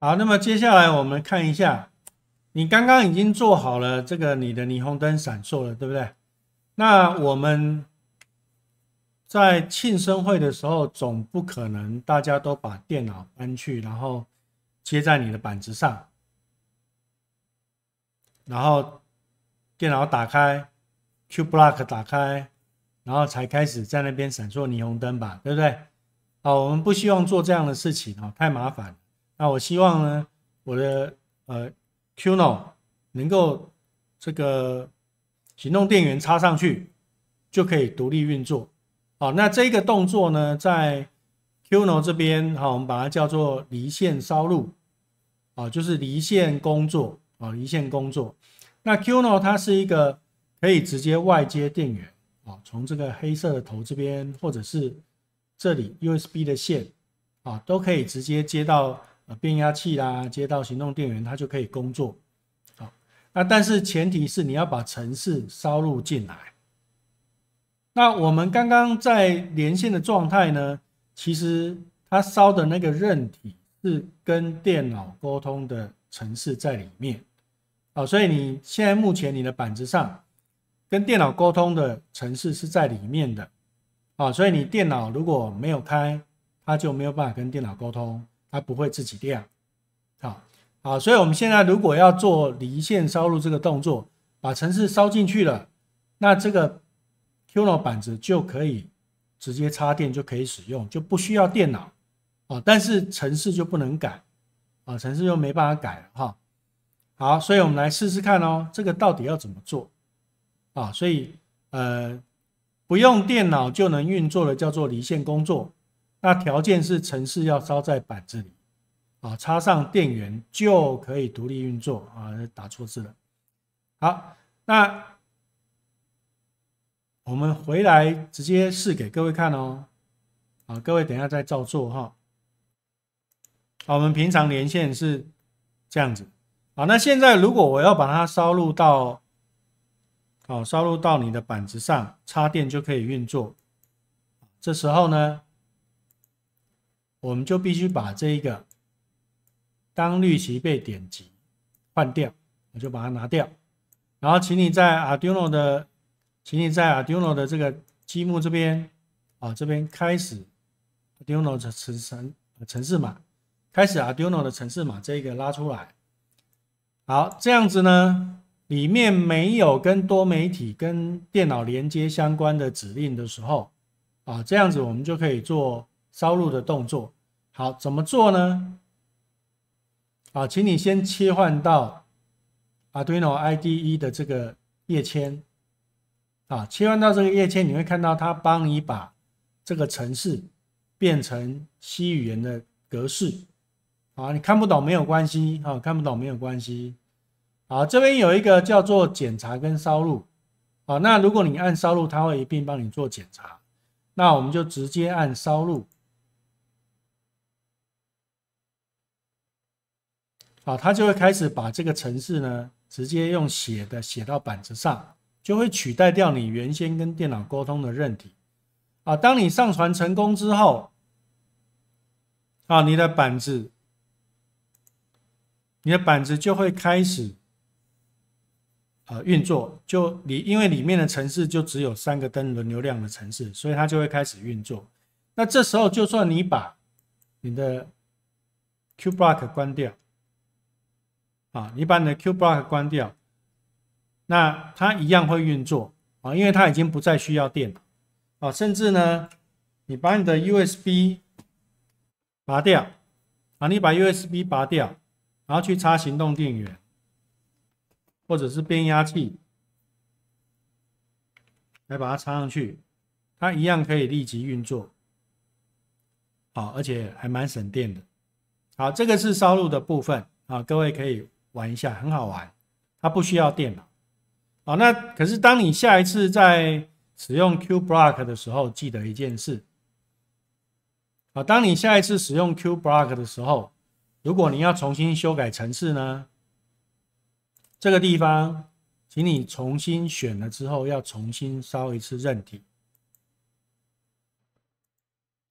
好，那么接下来我们看一下，你刚刚已经做好了这个你的霓虹灯闪烁了，对不对？那我们在庆生会的时候，总不可能大家都把电脑搬去，然后接在你的板子上，然后电脑打开，Q Block 打开，然后才开始在那边闪烁霓虹灯吧，对不对？好，我们不希望做这样的事情哦，太麻烦。那我希望呢，我的呃 Qno 能够这个行动电源插上去就可以独立运作。好，那这个动作呢，在 Qno 这边，好，我们把它叫做离线烧录。啊，就是离线工作啊，离线工作。那 Qno 它是一个可以直接外接电源啊，从这个黑色的头这边，或者是这里 USB 的线啊，都可以直接接到。变压器啦，接到行动电源，它就可以工作。好，那但是前提是你要把城市烧入进来。那我们刚刚在连线的状态呢，其实它烧的那个韧体是跟电脑沟通的城市在里面。好，所以你现在目前你的板子上跟电脑沟通的城市是在里面的。好，所以你电脑如果没有开，它就没有办法跟电脑沟通。它不会自己亮，好，好，所以我们现在如果要做离线烧录这个动作，把程式烧进去了，那这个 Qno 板子就可以直接插电就可以使用，就不需要电脑，啊，但是程式就不能改，啊，程式就没办法改，了哈，好，所以我们来试试看哦，这个到底要怎么做，啊，所以呃，不用电脑就能运作的叫做离线工作。那条件是城市要烧在板子里，啊，插上电源就可以独立运作啊。打错字了，好，那我们回来直接试给各位看哦，啊，各位等下再照做哈。啊，我们平常连线是这样子，啊，那现在如果我要把它烧入到，哦，烧入到你的板子上，插电就可以运作。这时候呢？我们就必须把这一个当绿旗被点击换掉，我就把它拿掉。然后，请你在 Arduino 的，请你在 Arduino 的这个积木这边啊，这边开始 Arduino 的城城城市码，开始 Arduino 的城市码这一个拉出来。好，这样子呢，里面没有跟多媒体跟电脑连接相关的指令的时候啊，这样子我们就可以做。烧录的动作，好怎么做呢？啊，请你先切换到 Arduino IDE 的这个页签，啊，切换到这个页签，你会看到它帮你把这个程式变成 C 语言的格式，啊，你看不懂没有关系，啊，看不懂没有关系，啊，这边有一个叫做检查跟烧录，啊，那如果你按烧录，它会一并帮你做检查，那我们就直接按烧录。啊，他就会开始把这个程式呢，直接用写的写到板子上，就会取代掉你原先跟电脑沟通的任体。啊，当你上传成功之后，啊，你的板子，你的板子就会开始，呃，运作。就你因为里面的程式就只有三个灯轮流量的程式，所以它就会开始运作。那这时候就算你把你的 Q b Block 关掉。啊，你把你的 Q b Lock 关掉，那它一样会运作啊，因为它已经不再需要电了啊。甚至呢，你把你的 USB 拔掉啊，你把 USB 拔掉，然后去插行动电源或者是变压器来把它插上去，它一样可以立即运作啊，而且还蛮省电的。好，这个是烧录的部分啊，各位可以。玩一下很好玩，它不需要电脑。好，那可是当你下一次在使用 Q b l o c k 的时候，记得一件事。好，当你下一次使用 Q b l o c k 的时候，如果你要重新修改层次呢，这个地方，请你重新选了之后，要重新烧一次韧体。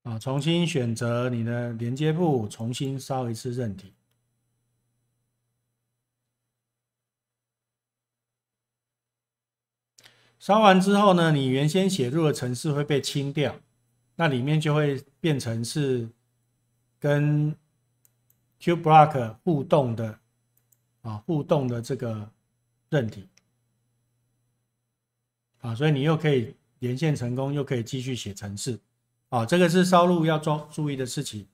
啊，重新选择你的连接部，重新烧一次韧体。烧完之后呢，你原先写入的程式会被清掉，那里面就会变成是跟 Q Block 互动的啊，互动的这个任体啊，所以你又可以连线成功，又可以继续写程式啊，这个是烧录要做注意的事情。